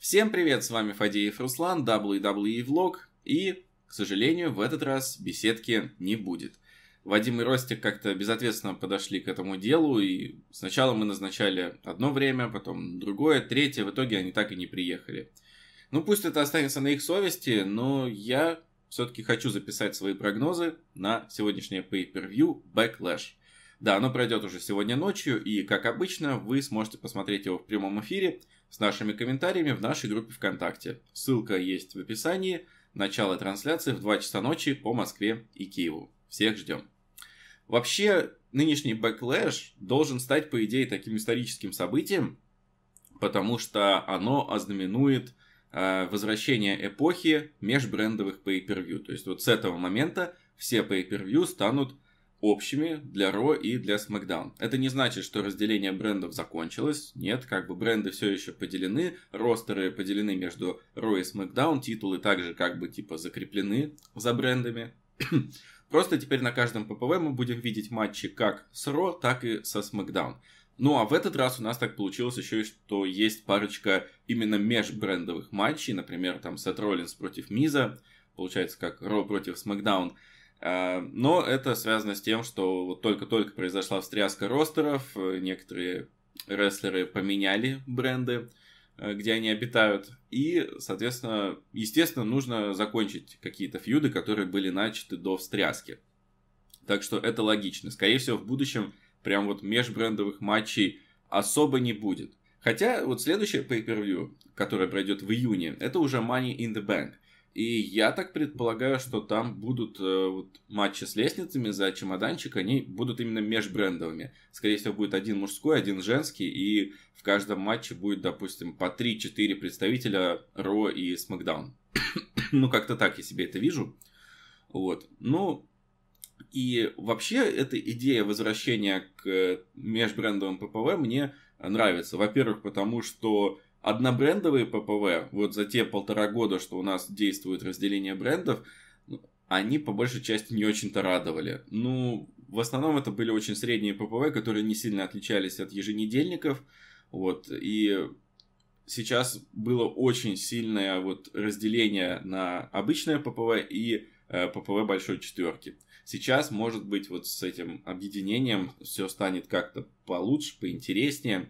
Всем привет, с вами Фадеев Руслан, WWE Vlog, и, к сожалению, в этот раз беседки не будет. Вадим и Ростик как-то безответственно подошли к этому делу, и сначала мы назначали одно время, потом другое, третье, в итоге они так и не приехали. Ну пусть это останется на их совести, но я все-таки хочу записать свои прогнозы на сегодняшнее pay-per-view Backlash. Да, оно пройдет уже сегодня ночью, и, как обычно, вы сможете посмотреть его в прямом эфире – с нашими комментариями в нашей группе ВКонтакте. Ссылка есть в описании. Начало трансляции в 2 часа ночи по Москве и Киеву. Всех ждем. Вообще, нынешний бэклэш должен стать, по идее, таким историческим событием, потому что оно ознаменует э, возвращение эпохи межбрендовых pay-per-view. То есть вот с этого момента все pay-per-view станут общими для Ро и для SmackDown. Это не значит, что разделение брендов закончилось. Нет, как бы бренды все еще поделены, ростеры поделены между Ро и SmackDown, титулы также как бы типа закреплены за брендами. Просто теперь на каждом ППВ мы будем видеть матчи как с Ро, так и со SmackDown. Ну а в этот раз у нас так получилось еще и что есть парочка именно межбрендовых матчей, например, там Сет Роллинс против Миза, получается как Ро против SmackDown – Э, но это связано с тем, что вот только-только произошла встряска ростеров, э, некоторые рестлеры поменяли бренды, э, где они обитают, и, соответственно, естественно, нужно закончить какие-то фьюды, которые были начаты до встряски. Так что это логично. Скорее всего, в будущем прям вот межбрендовых матчей особо не будет. Хотя вот следующее pay per которое пройдет в июне, это уже Money in the Bank. И я так предполагаю, что там будут э, вот, матчи с лестницами за чемоданчик, они будут именно межбрендовыми. Скорее всего, будет один мужской, один женский, и в каждом матче будет, допустим, по 3-4 представителя Ро и Смакдаун. ну, как-то так я себе это вижу. Вот. Ну, и вообще эта идея возвращения к межбрендовым ППВ мне нравится. Во-первых, потому что Однобрендовые ППВ, вот за те полтора года, что у нас действует разделение брендов, ну, они по большей части не очень-то радовали. Ну, в основном это были очень средние ППВ, которые не сильно отличались от еженедельников. Вот, и сейчас было очень сильное вот разделение на обычное ППВ и э, ППВ большой четверки. Сейчас, может быть, вот с этим объединением все станет как-то получше, поинтереснее.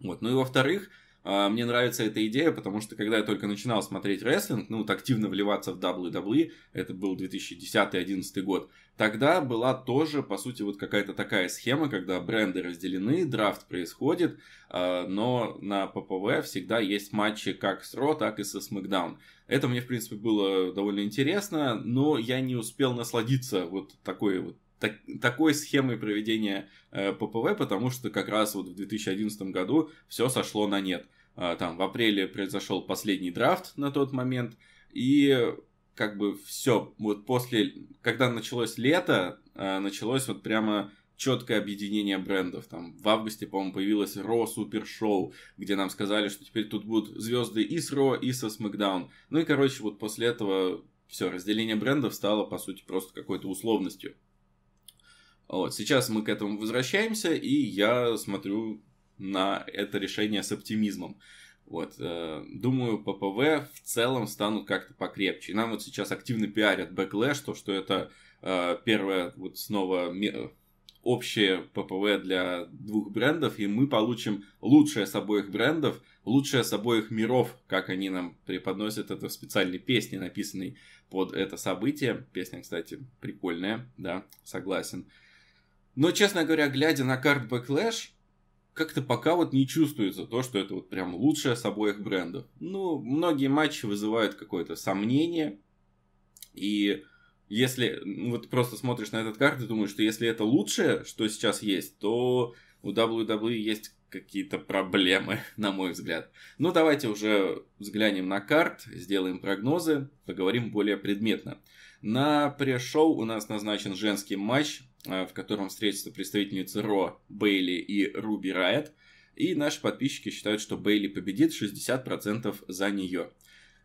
Вот. Ну и во-вторых, а, мне нравится эта идея, потому что когда я только начинал смотреть рестлинг, ну, вот активно вливаться в WWE, это был 2010-2011 год, тогда была тоже, по сути, вот какая-то такая схема, когда бренды разделены, драфт происходит, а, но на ППВ всегда есть матчи как с Ро, так и со SmackDown. Это мне, в принципе, было довольно интересно, но я не успел насладиться вот такой вот так, такой схемой проведения э, ППВ, потому что как раз вот в 2011 году все сошло на нет. Э, там в апреле произошел последний драфт на тот момент, и как бы все, вот после, когда началось лето, э, началось вот прямо четкое объединение брендов. Там в августе, по-моему, появилось Ро Супер Шоу, где нам сказали, что теперь тут будут звезды и с Ро, и со Смакдаун. Ну и, короче, вот после этого все, разделение брендов стало, по сути, просто какой-то условностью. Вот, сейчас мы к этому возвращаемся, и я смотрю на это решение с оптимизмом. Вот, э, думаю, ППВ в целом станут как-то покрепче. нам вот сейчас активно пиарят бэклэш, то, что это э, первое вот снова э, общее ППВ для двух брендов, и мы получим лучшее с обоих брендов, лучшее с обоих миров, как они нам преподносят это в специальной песне, написанной под это событие. Песня, кстати, прикольная, да, согласен. Э, но, честно говоря, глядя на карт Backlash, как-то пока вот не чувствуется то, что это вот прям лучшее с обоих брендов. Ну, многие матчи вызывают какое-то сомнение. И если ну, вот просто смотришь на этот карт и думаешь, что если это лучшее, что сейчас есть, то у WWE есть какие-то проблемы, на мой взгляд. Ну, давайте уже взглянем на карт, сделаем прогнозы, поговорим более предметно. На пресс-шоу у нас назначен женский матч Э, в котором встретятся представительницы Ро, Бейли и Руби Райт. И наши подписчики считают, что Бейли победит 60% за нее.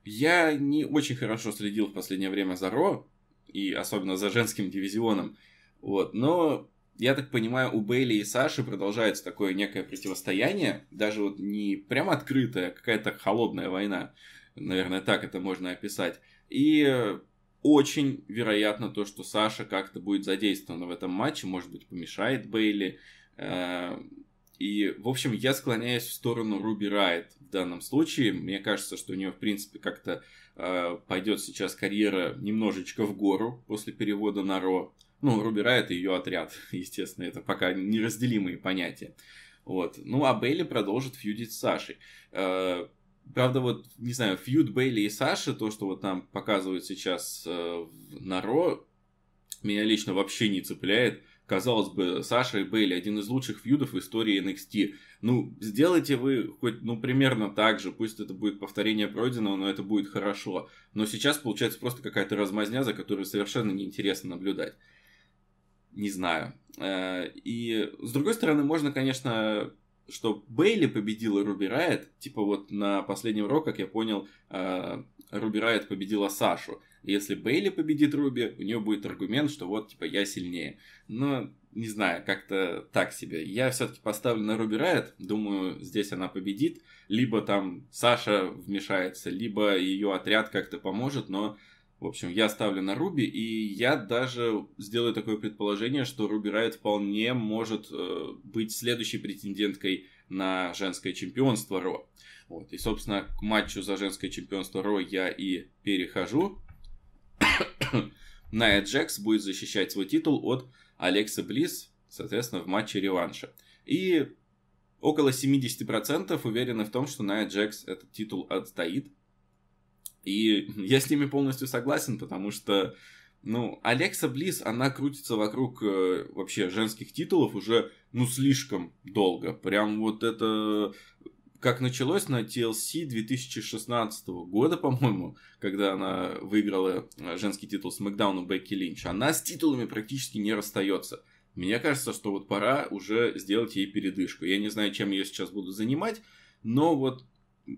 Я не очень хорошо следил в последнее время за Ро, и особенно за женским дивизионом. Вот, но я так понимаю, у Бейли и Саши продолжается такое некое противостояние, даже вот не прям открытая, а какая-то холодная война, наверное, так это можно описать. И э, очень вероятно то, что Саша как-то будет задействована в этом матче, может быть, помешает Бейли. Эм, и, в общем, я склоняюсь в сторону Руби Райт в данном случае. Мне кажется, что у нее, в принципе, как-то э, пойдет сейчас карьера немножечко в гору после перевода на Ро. Ну, Руби Райт и ее отряд, естественно, это пока неразделимые понятия. Вот. Ну, а Бейли продолжит фьюдить с Сашей. Э, Правда, вот, не знаю, фьюд Бейли и Саши, то, что вот там показывают сейчас э, на Ро, меня лично вообще не цепляет. Казалось бы, Саша и Бейли один из лучших фьюдов в истории NXT. Ну, сделайте вы хоть, ну, примерно так же. Пусть это будет повторение пройденного, но это будет хорошо. Но сейчас получается просто какая-то размазня, за которую совершенно неинтересно наблюдать. Не знаю. Э, и, с другой стороны, можно, конечно, что Бейли победила Руби Райт, типа вот на последнем Ро, как я понял, э, Руби Райт победила Сашу. Если Бейли победит Руби, у нее будет аргумент, что вот, типа, я сильнее. Но, не знаю, как-то так себе. Я все-таки поставлю на Руби Райт, думаю, здесь она победит. Либо там Саша вмешается, либо ее отряд как-то поможет, но в общем, я ставлю на Руби, и я даже сделаю такое предположение, что Руби Райт вполне может э, быть следующей претенденткой на женское чемпионство Ро. Вот. И, собственно, к матчу за женское чемпионство Ро я и перехожу. Найя Джекс будет защищать свой титул от Алекса Близ, соответственно, в матче реванша. И около 70% уверены в том, что Найя Джекс этот титул отстоит. И я с ними полностью согласен, потому что, ну, Алекса Близ, она крутится вокруг э, вообще женских титулов уже, ну, слишком долго. Прям вот это как началось на TLC 2016 года, по-моему, когда она выиграла э, женский титул с Макдауну Бекки Линч, она с титулами практически не расстается. Мне кажется, что вот пора уже сделать ей передышку. Я не знаю, чем ее сейчас буду занимать, но вот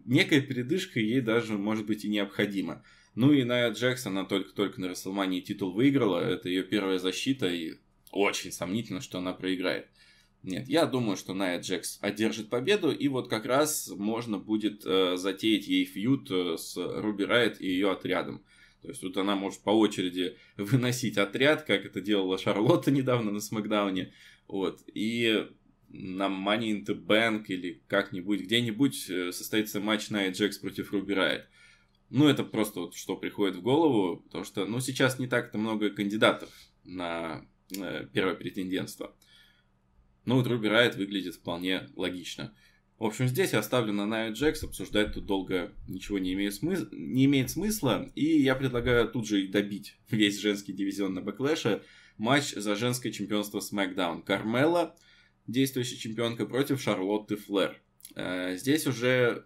некая передышка ей даже, может быть, и необходима. Ну и Найя Джекс, она только-только на Расселмании титул выиграла, это ее первая защита, и очень сомнительно, что она проиграет. Нет, я думаю, что Найя Джекс одержит победу, и вот как раз можно будет э, затеять ей фьют э, с Руби Райт и ее отрядом. То есть тут она может по очереди выносить отряд, как это делала Шарлотта недавно на Смакдауне. Вот. И на Money in the Bank или как-нибудь, где-нибудь э, состоится матч на Джекс против рубирайт Ну, это просто вот что приходит в голову, потому что, ну, сейчас не так-то много кандидатов на э, первое претендентство. Ну, вот рубирайт выглядит вполне логично. В общем, здесь я оставлю на Найо Джекс, обсуждать тут долго ничего не имеет, смыс... не имеет смысла, и я предлагаю тут же и добить весь женский дивизион на Бэклэше матч за женское чемпионство SmackDown. Кармела действующей чемпионкой против Шарлотты Флэр. Э, здесь уже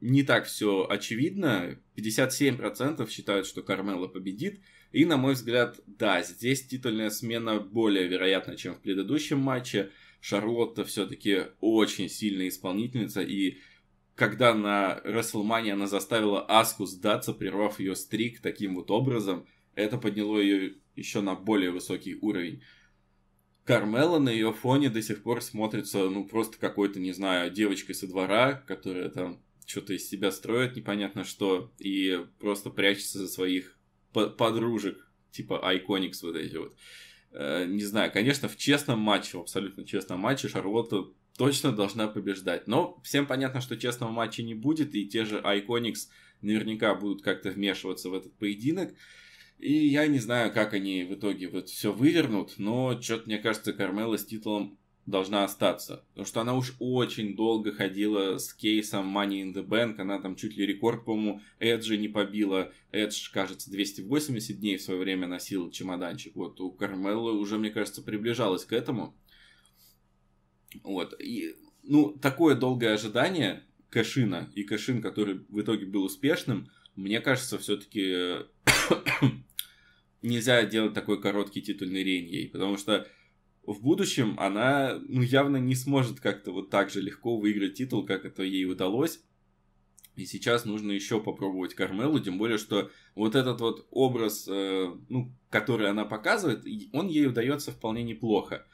не так все очевидно. 57% считают, что Кармела победит. И, на мой взгляд, да, здесь титульная смена более вероятна, чем в предыдущем матче. Шарлотта все-таки очень сильная исполнительница, и когда на WrestleMania она заставила Аску сдаться, прервав ее стрик таким вот образом, это подняло ее еще на более высокий уровень. Кармела на ее фоне до сих пор смотрится, ну, просто какой-то, не знаю, девочкой со двора, которая там что-то из себя строит, непонятно что, и просто прячется за своих подружек, типа Айконикс вот эти вот. Э, не знаю, конечно, в честном матче, в абсолютно честном матче Шарлотта точно должна побеждать. Но всем понятно, что честного матча не будет, и те же Айконикс наверняка будут как-то вмешиваться в этот поединок. И я не знаю, как они в итоге вот все вывернут, но что-то, мне кажется, Кармела с титулом должна остаться. Потому что она уж очень долго ходила с кейсом Money in the Bank, она там чуть ли рекорд, по-моему, Эджи не побила. Эдж, кажется, 280 дней в свое время носил чемоданчик. Вот у Кармелы уже, мне кажется, приближалась к этому. Вот. И, ну, такое долгое ожидание Кашина и Кашин, который в итоге был успешным, мне кажется, все-таки э, нельзя делать такой короткий титульный рейн ей, потому что в будущем она ну, явно не сможет как-то вот так же легко выиграть титул, как это ей удалось. И сейчас нужно еще попробовать Кармелу, тем более, что вот этот вот образ, э, ну, который она показывает, он ей удается вполне неплохо.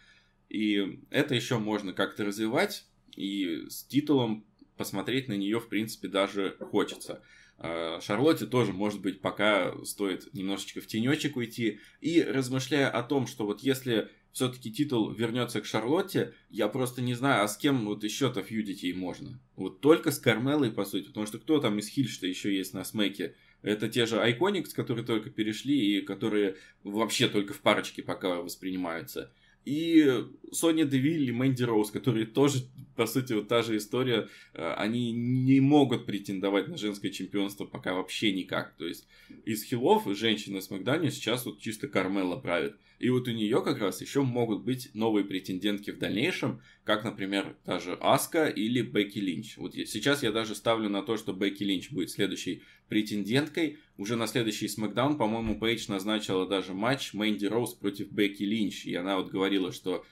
И это еще можно как-то развивать, и с титулом посмотреть на нее, в принципе, даже хочется. А, Шарлотте тоже, может быть, пока стоит немножечко в тенечек уйти. И размышляя о том, что вот если все-таки титул вернется к Шарлотте, я просто не знаю, а с кем вот еще-то фьюдить ей можно. Вот только с Кармелой, по сути, потому что кто там из Хильшта еще есть на смеке, это те же Айконикс, которые только перешли и которые вообще только в парочке пока воспринимаются. И Соня Девиль и Мэнди Роуз, которые тоже, по сути, вот та же история, э, они не могут претендовать на женское чемпионство пока вообще никак. То есть из хилов женщина с Макдани сейчас вот чисто Кармела правит. И вот у нее как раз еще могут быть новые претендентки в дальнейшем, как, например, та же Аска или Бекки Линч. Вот сейчас я даже ставлю на то, что Бекки Линч будет следующей претенденткой. Уже на следующий Смакдаун, по-моему, Пейдж назначила даже матч Мэнди Роуз против Бекки Линч. И она вот говорила, что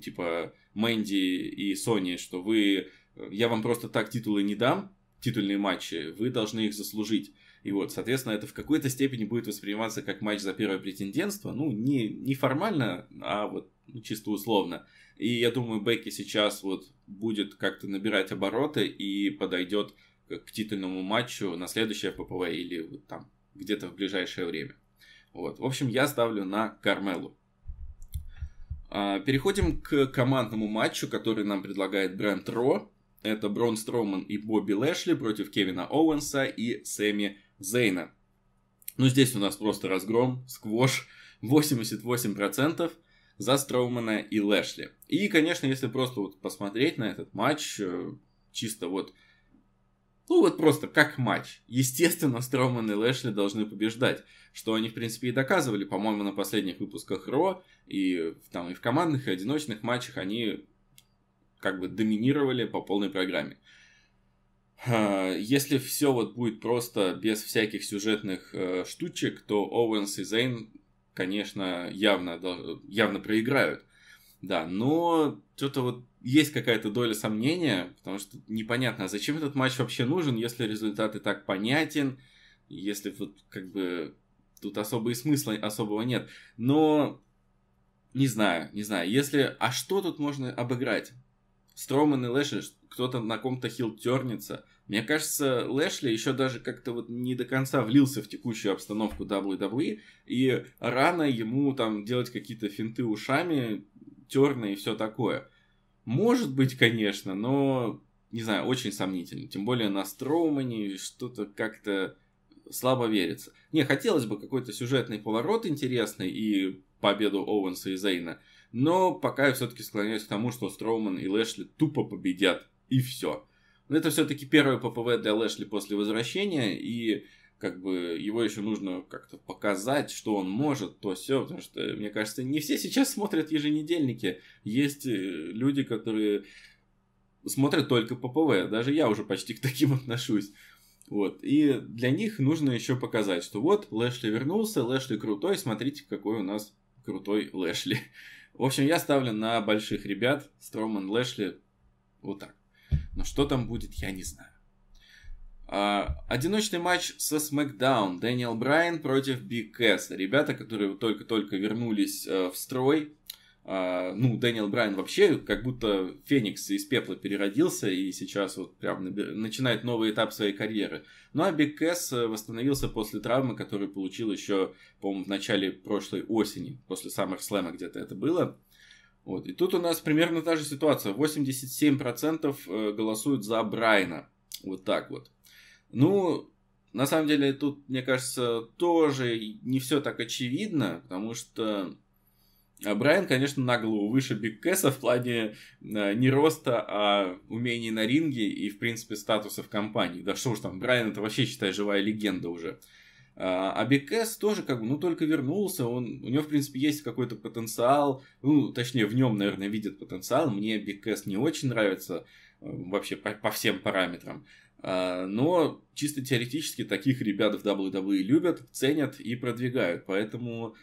типа Мэнди и Сони, что вы... Э, я вам просто так титулы не дам, титульные матчи, вы должны их заслужить. И вот, соответственно, это в какой-то степени будет восприниматься как матч за первое претендентство, ну, не, не формально, а вот ну, чисто условно. И я думаю, Бекки сейчас вот будет как-то набирать обороты и подойдет к титульному матчу на следующее ППВ или вот там где-то в ближайшее время. Вот. В общем, я ставлю на Кармелу. А, переходим к командному матчу, который нам предлагает бренд Ро. Это Брон Строуман и Бобби Лэшли против Кевина Оуэнса и Сэмми Зейна. Ну, здесь у нас просто разгром, сквош, 88% за Строумана и Лэшли. И, конечно, если просто вот посмотреть на этот матч, э, чисто вот, ну вот просто как матч. Естественно, Строуман и Лэшли должны побеждать, что они, в принципе, и доказывали, по-моему, на последних выпусках Ро, и там и в командных, и одиночных матчах они как бы доминировали по полной программе. Если все вот будет просто без всяких сюжетных э, штучек, то Оуэнс и Зейн, конечно, явно, явно проиграют. Да, но что-то вот есть какая-то доля сомнения, потому что непонятно, а зачем этот матч вообще нужен, если результат и так понятен, если вот как бы тут особые смысла особого нет. Но не знаю, не знаю, если... А что тут можно обыграть? Строман и Лэшли, кто-то на ком-то хил тернется. Мне кажется, Лэшли еще даже как-то вот не до конца влился в текущую обстановку WWE, и рано ему там делать какие-то финты ушами, терны и все такое. Может быть, конечно, но, не знаю, очень сомнительно. Тем более на Строумане что-то как-то слабо верится. Не, хотелось бы какой-то сюжетный поворот интересный и победу Оуэнса и Зейна, но пока я все-таки склоняюсь к тому, что Строуман и Лэшли тупо победят и все. Но это все-таки первое ППВ для Лэшли после возвращения, и как бы его еще нужно как-то показать, что он может, то все, потому что, мне кажется, не все сейчас смотрят еженедельники. Есть э, люди, которые смотрят только ППВ, даже я уже почти к таким отношусь. Вот. И для них нужно еще показать, что вот Лэшли вернулся, Лэшли крутой, смотрите, какой у нас крутой Лэшли. В общем, я ставлю на больших ребят, Строман, Лэшли, вот так но что там будет, я не знаю. А, одиночный матч со SmackDown. Дэниел Брайан против Биг Кэс. Ребята, которые только-только вернулись э, в строй. А, ну, Дэниел Брайан вообще как будто Феникс из пепла переродился и сейчас вот прям набер... начинает новый этап своей карьеры. Ну, а Биг Кэс э, восстановился после травмы, которую получил еще, по-моему, в начале прошлой осени, после Саммерслэма где-то это было. Вот. И тут у нас примерно та же ситуация. 87% э, голосуют за Брайна. Вот так вот. Ну, на самом деле, тут, мне кажется, тоже не все так очевидно, потому что а Брайан, конечно, нагло выше Биг Кэса в плане э, не роста, а умений на ринге и, в принципе, статуса в компании. Да что уж там, Брайан это вообще, считай, живая легенда уже. А, а Бекэс тоже как бы, ну, только вернулся, он, у него, в принципе, есть какой-то потенциал, ну, точнее, в нем, наверное, видят потенциал. Мне Бекэс не очень нравится э, вообще по, по всем параметрам. А, но чисто теоретически таких ребят в WWE любят, ценят и продвигают. Поэтому,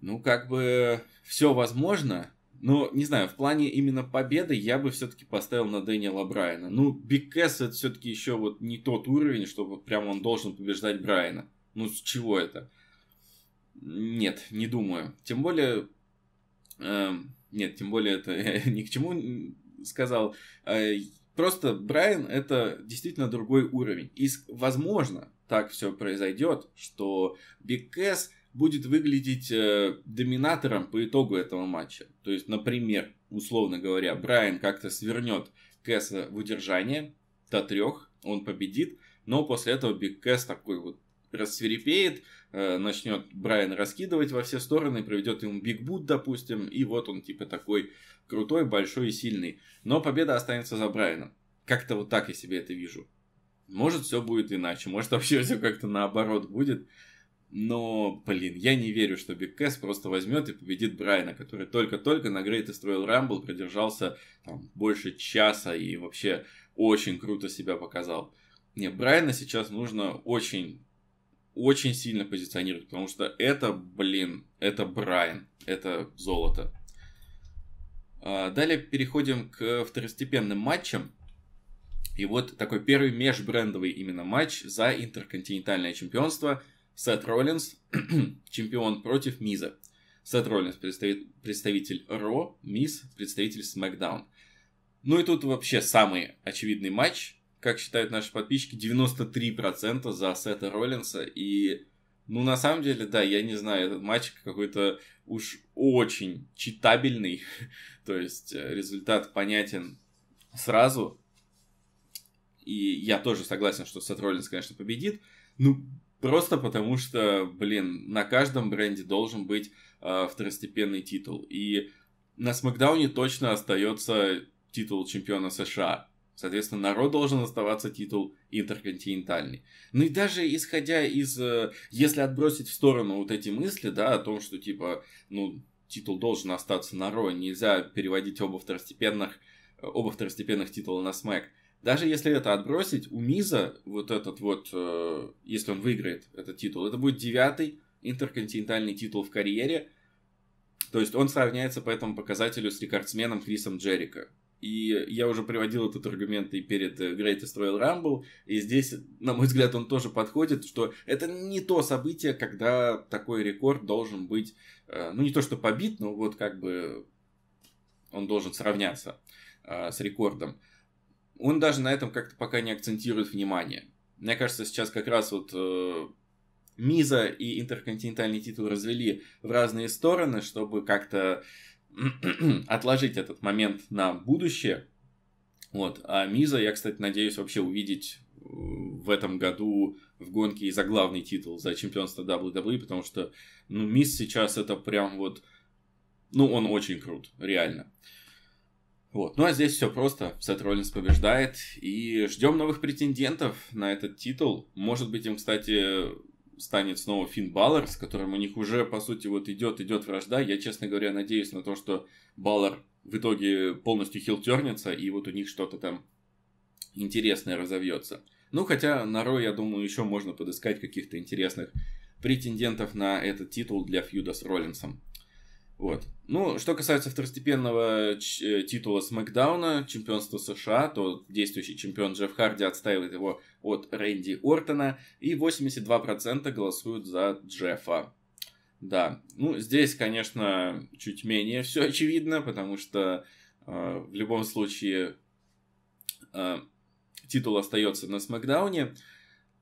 ну, как бы все возможно, но, не знаю, в плане именно победы я бы все-таки поставил на Дэниела Брайана. Ну, Биг Кэс это все-таки еще вот не тот уровень, чтобы прям он должен побеждать Брайана. Ну, с чего это? Нет, не думаю. Тем более... Э, нет, тем более это я ни к чему сказал. Э, просто Брайан это действительно другой уровень. И, возможно, так все произойдет, что Биг Кэс будет выглядеть э, доминатором по итогу этого матча. То есть, например, условно говоря, Брайан как-то свернет Кэса в удержание до трех, он победит, но после этого Биг Кэс такой вот рассверепеет, э, начнет Брайан раскидывать во все стороны, проведет ему Биг Бут, допустим, и вот он типа такой крутой, большой и сильный. Но победа останется за Брайаном. Как-то вот так я себе это вижу. Может, все будет иначе, может, вообще все как-то наоборот будет. Но, блин, я не верю, что Биг Кэс просто возьмет и победит Брайна, который только-только на Great Royal Rumble продержался там, больше часа и вообще очень круто себя показал. Не, Брайна сейчас нужно очень, очень сильно позиционировать, потому что это, блин, это Брайан, это золото. А, далее переходим к второстепенным матчам. И вот такой первый межбрендовый именно матч за интерконтинентальное чемпионство – Сет Роллинс, чемпион против Миза. Сет Роллинс, представитель Ро, Миз, представитель Смакдаун. Ну и тут вообще самый очевидный матч, как считают наши подписчики, 93% за Сета Роллинса. И, ну, на самом деле, да, я не знаю, этот матч какой-то уж очень читабельный. То есть э, результат понятен сразу. И я тоже согласен, что Сет Роллинс, конечно, победит. Ну, Просто потому что, блин, на каждом бренде должен быть э, второстепенный титул. И на Смакдауне точно остается титул чемпиона США. Соответственно, народ должен оставаться титул интерконтинентальный. Ну и даже исходя из... Э, если отбросить в сторону вот эти мысли, да, о том, что типа, ну, титул должен остаться народ, нельзя переводить оба второстепенных, э, оба второстепенных титула на Смэк. Даже если это отбросить, у Миза вот этот вот, э, если он выиграет этот титул, это будет девятый интерконтинентальный титул в карьере. То есть он сравняется по этому показателю с рекордсменом Крисом Джерика. И я уже приводил этот аргумент и перед э, Greatest Royal Rumble, и здесь, на мой взгляд, он тоже подходит, что это не то событие, когда такой рекорд должен быть, э, ну не то что побит, но вот как бы он должен сравняться э, с рекордом он даже на этом как-то пока не акцентирует внимание. Мне кажется, сейчас как раз вот э, Миза и интерконтинентальный титул развели в разные стороны, чтобы как-то отложить этот момент на будущее. Вот. А Миза, я, кстати, надеюсь вообще увидеть э, в этом году в гонке и за главный титул, за чемпионство WWE, потому что, ну, Мисс сейчас это прям вот... Ну, он очень крут, реально. Mm вот. Ну а здесь все просто. Сет Роллинс побеждает. И ждем новых претендентов на этот титул. Может быть, им, кстати, станет снова Финн Баллар, с которым у них уже, по сути, вот идет, идет вражда. Я, честно говоря, надеюсь на то, что Баллар в итоге полностью хилтернется, и вот у них что-то там интересное разовьется. Ну, хотя на Ро, я думаю, еще можно подыскать каких-то интересных претендентов на этот титул для фьюда с Роллинсом. Вот. Ну, что касается второстепенного э, титула Смакдауна, чемпионства США, то действующий чемпион Джефф Харди отстаивает его от Рэнди Ортона, и 82% голосуют за Джеффа. Да, ну здесь, конечно, чуть менее все очевидно, потому что э, в любом случае э, титул остается на Смакдауне.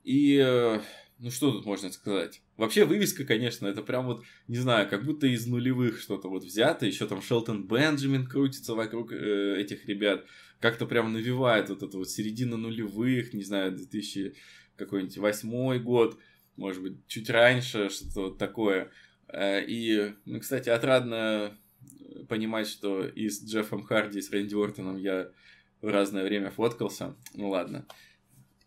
И э, ну что тут можно сказать? Вообще вывеска, конечно, это прям вот, не знаю, как будто из нулевых что-то вот взято. Еще там Шелтон Бенджамин крутится вокруг э, этих ребят. Как-то прям навевает вот это вот середина нулевых, не знаю, 2000 какой-нибудь восьмой год, может быть, чуть раньше, что-то вот такое. Э, и, ну, кстати, отрадно э, понимать, что и с Джеффом Харди, и с Рэнди Уортоном я в разное время фоткался. Ну ладно.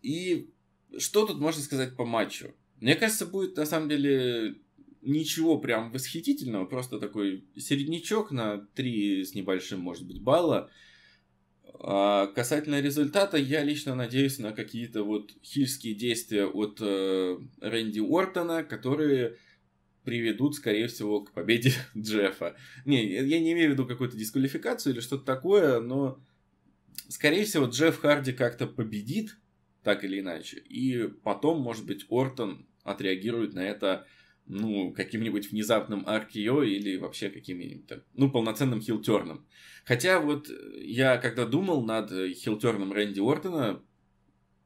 И что тут можно сказать по матчу? Мне кажется, будет на самом деле ничего прям восхитительного, просто такой середнячок на 3 с небольшим, может быть, балла. А касательно результата, я лично надеюсь на какие-то вот хильские действия от э, Рэнди Уортона, которые приведут, скорее всего, к победе Джеффа. Не, я не имею в виду какую-то дисквалификацию или что-то такое, но, скорее всего, Джефф Харди как-то победит, так или иначе, и потом, может быть, Ортон отреагирует на это ну, каким-нибудь внезапным аркио или вообще каким-нибудь, ну, полноценным хилтерном. Хотя вот я когда думал над хилтерном Рэнди Уортона,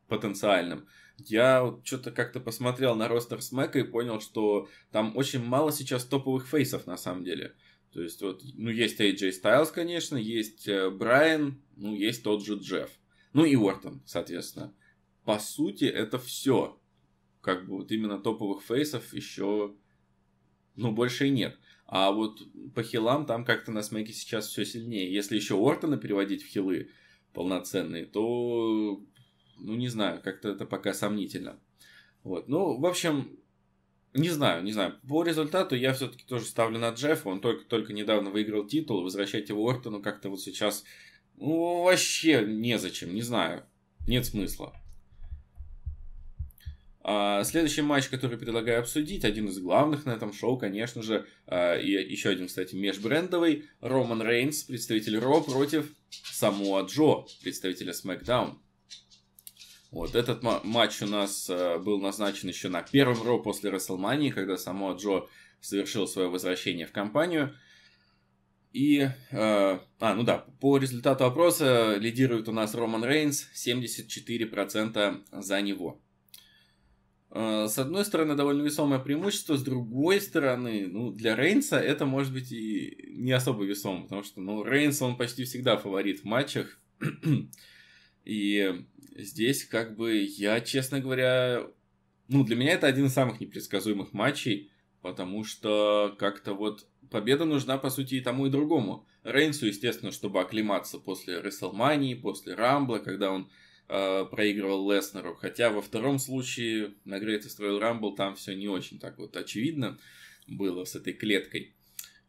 потенциальным, я вот что-то как-то посмотрел на ростер Смэка и понял, что там очень мало сейчас топовых фейсов на самом деле. То есть вот, ну, есть AJ Styles, конечно, есть э, Брайан, ну, есть тот же Джефф. Ну и Уортон, соответственно. По сути, это все как бы вот именно топовых фейсов еще, ну, больше и нет. А вот по хилам там как-то на смеке сейчас все сильнее. Если еще Ортона переводить в хилы полноценные, то, ну, не знаю, как-то это пока сомнительно. Вот, ну, в общем, не знаю, не знаю. По результату я все-таки тоже ставлю на Джеффа. Он только-только недавно выиграл титул. Возвращать его Ортону как-то вот сейчас, ну, вообще незачем, не знаю. Нет смысла. А, следующий матч, который предлагаю обсудить, один из главных на этом шоу, конечно же, а, и еще один, кстати, межбрендовый, Роман Рейнс, представитель Ро, против Самуа Джо, представителя SmackDown. Вот этот матч у нас а, был назначен еще на первом Ро после Расселмании, когда Самуа Джо совершил свое возвращение в компанию. И, э, а, ну да, по результату опроса лидирует у нас Роман Рейнс, 74% за него. Э, с одной стороны, довольно весомое преимущество, с другой стороны, ну, для Рейнса это может быть и не особо весомо, потому что, ну, Рейнс, он почти всегда фаворит в матчах, и здесь, как бы, я, честно говоря, ну, для меня это один из самых непредсказуемых матчей, потому что как-то вот победа нужна, по сути, и тому, и другому. Рейнсу, естественно, чтобы оклематься после Рестлмании, после Рамбла, когда он Э, проигрывал Леснеру. Хотя во втором случае на Greatest Royal Rumble там все не очень так вот очевидно было с этой клеткой.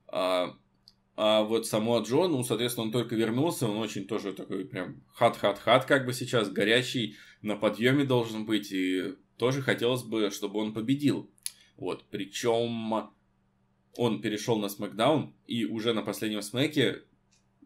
А, а вот само Джо, ну, соответственно, он только вернулся, он очень тоже такой прям хат-хат-хат как бы сейчас, горячий, на подъеме должен быть, и тоже хотелось бы, чтобы он победил. Вот, причем он перешел на Смакдаун, и уже на последнем Смеке,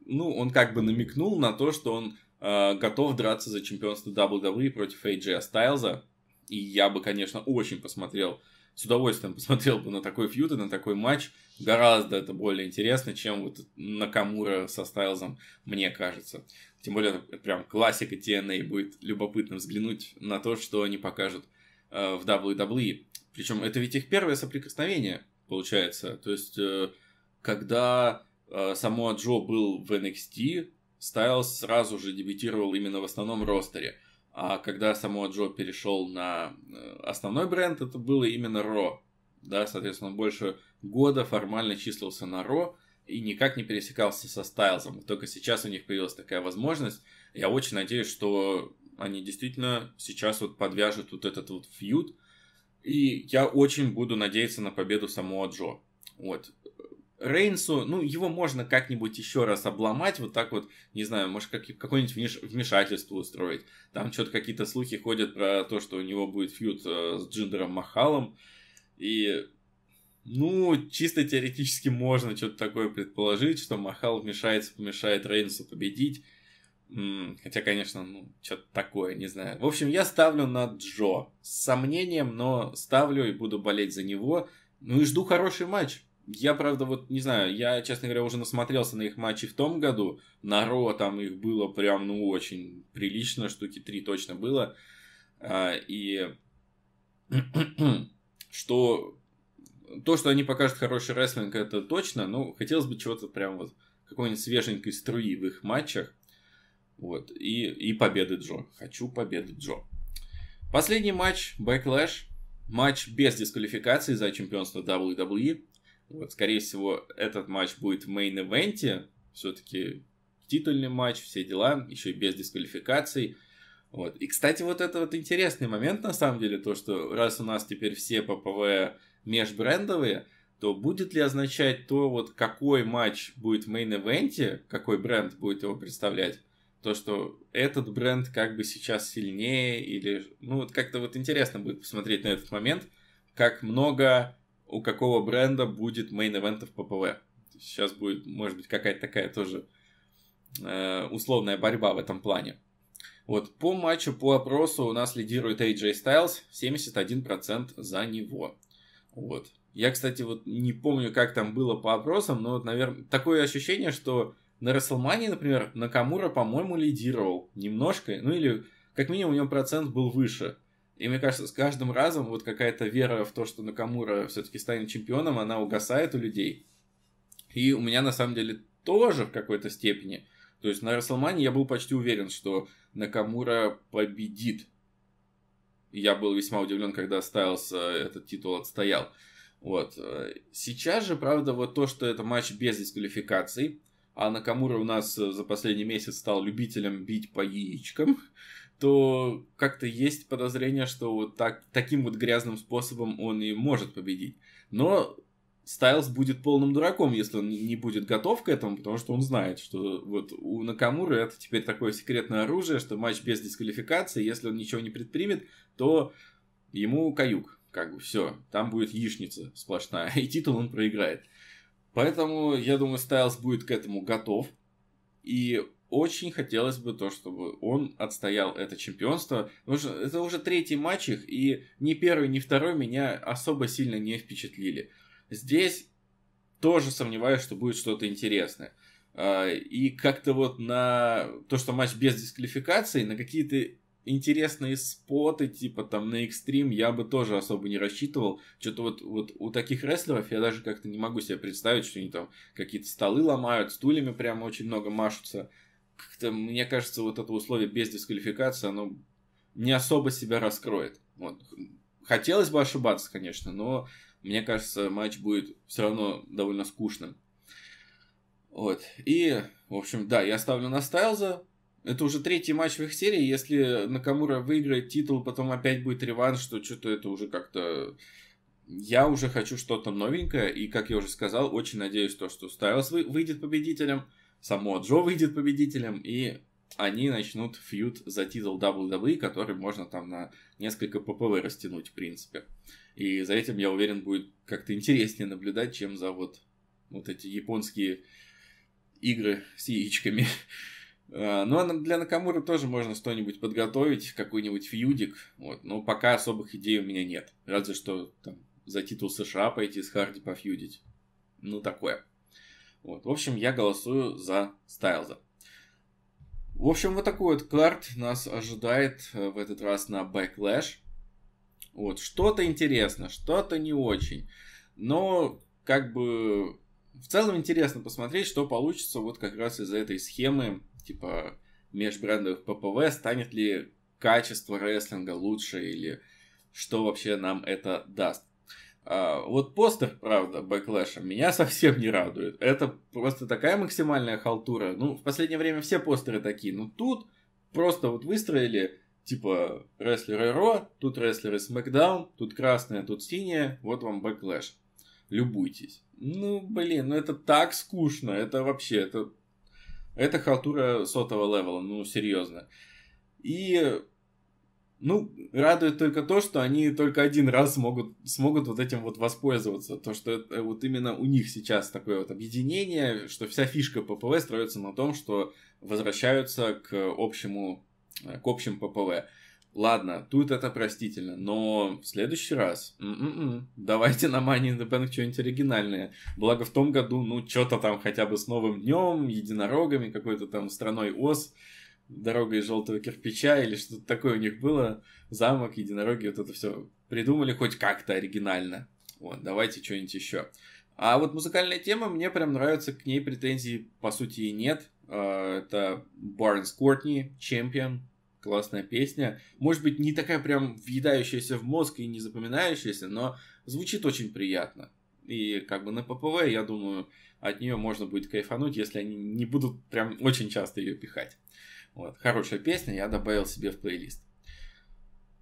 ну, он как бы намекнул на то, что он Э, готов драться за чемпионство WWE против AJ Стайлза. И я бы, конечно, очень посмотрел, с удовольствием посмотрел бы на такой фьюд и на такой матч. Гораздо это более интересно, чем вот Накамура со Стайлзом, мне кажется. Тем более, это прям классика TNA. А. Будет любопытно взглянуть на то, что они покажут э, в WWE. Причем это ведь их первое соприкосновение, получается. То есть, э, когда э, само Джо был в NXT, Стайлз сразу же дебютировал именно в основном ростере. А когда само Джо перешел на э, основной бренд, это было именно Ро. Да, соответственно, он больше года формально числился на Ро и никак не пересекался со Стайлзом. Только сейчас у них появилась такая возможность. Я очень надеюсь, что они действительно сейчас вот подвяжут вот этот вот фьюд. И я очень буду надеяться на победу самого Джо. Вот. Рейнсу, ну, его можно как-нибудь еще раз обломать, вот так вот, не знаю, может, как, какое-нибудь вмешательство устроить. Там что-то какие-то слухи ходят про то, что у него будет фьют э, с Джиндером Махалом, и, ну, чисто теоретически можно что-то такое предположить, что Махал вмешается, помешает Рейнсу победить. Хотя, конечно, ну, что-то такое, не знаю. В общем, я ставлю на Джо. С сомнением, но ставлю и буду болеть за него. Ну и жду хороший матч. Я, правда, вот не знаю, я, честно говоря, уже насмотрелся на их матчи в том году. На Ро там их было прям, ну, очень прилично, штуки три точно было. А, и что то, что они покажут хороший рестлинг, это точно, но хотелось бы чего-то прям вот какой-нибудь свеженькой струи в их матчах. Вот. И, и победы Джо. Хочу победы Джо. Последний матч Backlash. Матч без дисквалификации за чемпионство WWE. Вот, скорее всего, этот матч будет в мейн-эвенте, все-таки титульный матч, все дела, еще и без дисквалификаций. Вот. И, кстати, вот это вот интересный момент, на самом деле, то, что раз у нас теперь все ППВ межбрендовые, то будет ли означать то, вот какой матч будет в мейн-эвенте, какой бренд будет его представлять, то, что этот бренд как бы сейчас сильнее, или, ну, вот как-то вот интересно будет посмотреть на этот момент, как много у какого бренда будет мейн-эвентов в ПВ. Сейчас будет, может быть, какая-то такая тоже э, условная борьба в этом плане. Вот по матчу, по опросу у нас лидирует AJ Styles, 71% за него. Вот. Я, кстати, вот не помню, как там было по опросам, но, вот, наверное, такое ощущение, что на Расселмане, например, Накамура, по-моему, лидировал немножко, ну или как минимум у него процент был выше – и мне кажется, с каждым разом вот какая-то вера в то, что Накамура все-таки станет чемпионом, она угасает у людей. И у меня на самом деле тоже в какой-то степени. То есть на Расселмане я был почти уверен, что Накамура победит. Я был весьма удивлен, когда Стайлс э, этот титул отстоял. Вот. Сейчас же, правда, вот то, что это матч без дисквалификаций, а Накамура у нас за последний месяц стал любителем бить по яичкам, то как-то есть подозрение, что вот так, таким вот грязным способом он и может победить. Но Стайлз будет полным дураком, если он не будет готов к этому, потому что он знает, что вот у Накамуры это теперь такое секретное оружие, что матч без дисквалификации, если он ничего не предпримет, то ему каюк, как бы все, там будет яичница сплошная, и титул он проиграет. Поэтому, я думаю, Стайлз будет к этому готов, и очень хотелось бы то, чтобы он отстоял это чемпионство. Потому что это уже третий матч их, и ни первый, ни второй меня особо сильно не впечатлили. Здесь тоже сомневаюсь, что будет что-то интересное. А, и как-то вот на то, что матч без дисквалификации, на какие-то интересные споты, типа там на экстрим, я бы тоже особо не рассчитывал. Что-то вот, вот у таких рестлеров я даже как-то не могу себе представить, что они там какие-то столы ломают, стульями прямо очень много машутся как-то, мне кажется, вот это условие без дисквалификации, оно не особо себя раскроет. Вот. Хотелось бы ошибаться, конечно, но мне кажется, матч будет все равно довольно скучным. Вот. И, в общем, да, я ставлю на Стайлза. Это уже третий матч в их серии. Если Накамура выиграет титул, потом опять будет реванш, что что-то это уже как-то... Я уже хочу что-то новенькое, и, как я уже сказал, очень надеюсь, то, что Стайлз выйдет победителем – само Джо выйдет победителем, и они начнут фьют за титул WWE, который можно там на несколько ППВ растянуть, в принципе. И за этим, я уверен, будет как-то интереснее наблюдать, чем за вот, вот эти японские игры с яичками. А, Но ну, а для Накамуры тоже можно что-нибудь подготовить, какой-нибудь фьюдик. Вот. Но пока особых идей у меня нет. Разве что там, за титул США пойти с Харди пофьюдить. Ну, такое. Вот. В общем, я голосую за Стайлза. В общем, вот такой вот карт нас ожидает э, в этот раз на Backlash. Вот, что-то интересно, что-то не очень. Но, как бы, в целом интересно посмотреть, что получится вот как раз из-за этой схемы, типа, межбрендовых ППВ, станет ли качество рестлинга лучше или что вообще нам это даст. А, вот постер, правда, бэклэша меня совсем не радует. Это просто такая максимальная халтура. Ну, в последнее время все постеры такие. Ну, тут просто вот выстроили, типа, рестлеры Ро, тут рестлеры Смакдаун, тут красная, тут синяя, вот вам бэклэш. Любуйтесь. Ну, блин, ну это так скучно, это вообще, это, это халтура сотого левела, ну, серьезно. И ну, радует только то, что они только один раз могут, смогут вот этим вот воспользоваться. То, что это, э, вот именно у них сейчас такое вот объединение, что вся фишка ППВ строится на том, что возвращаются к общему, э, к общим ППВ. Ладно, тут это простительно, но в следующий раз м-м-м, давайте на Money in the Bank что-нибудь оригинальное. Благо в том году, ну, что-то там хотя бы с новым днем, единорогами, какой-то там страной ОС дорога из желтого кирпича или что-то такое у них было, замок, единороги, вот это все придумали хоть как-то оригинально. Вот, давайте что-нибудь еще. А вот музыкальная тема, мне прям нравится, к ней претензий по сути и нет. А, это Барнс Кортни, Чемпион, классная песня. Может быть, не такая прям въедающаяся в мозг и не запоминающаяся, но звучит очень приятно. И как бы на ППВ, я думаю, от нее можно будет кайфануть, если они не будут прям очень часто ее пихать. Вот, хорошая песня, я добавил себе в плейлист.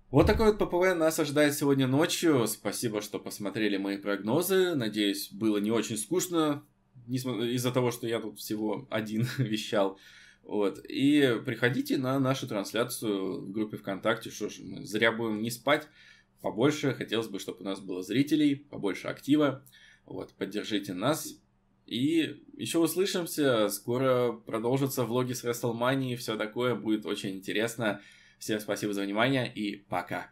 Вот такой вот ППВ нас ожидает сегодня ночью. Спасибо, что посмотрели мои прогнозы. Надеюсь, было не очень скучно, из-за того, что я тут всего один вещал. Вот. И приходите на нашу трансляцию в группе ВКонтакте. Что ж, мы зря будем не спать. Побольше. Хотелось бы, чтобы у нас было зрителей, побольше актива. Вот, поддержите нас, и еще услышимся, скоро продолжатся влоги с WrestleMania, все такое, будет очень интересно. Всем спасибо за внимание и пока!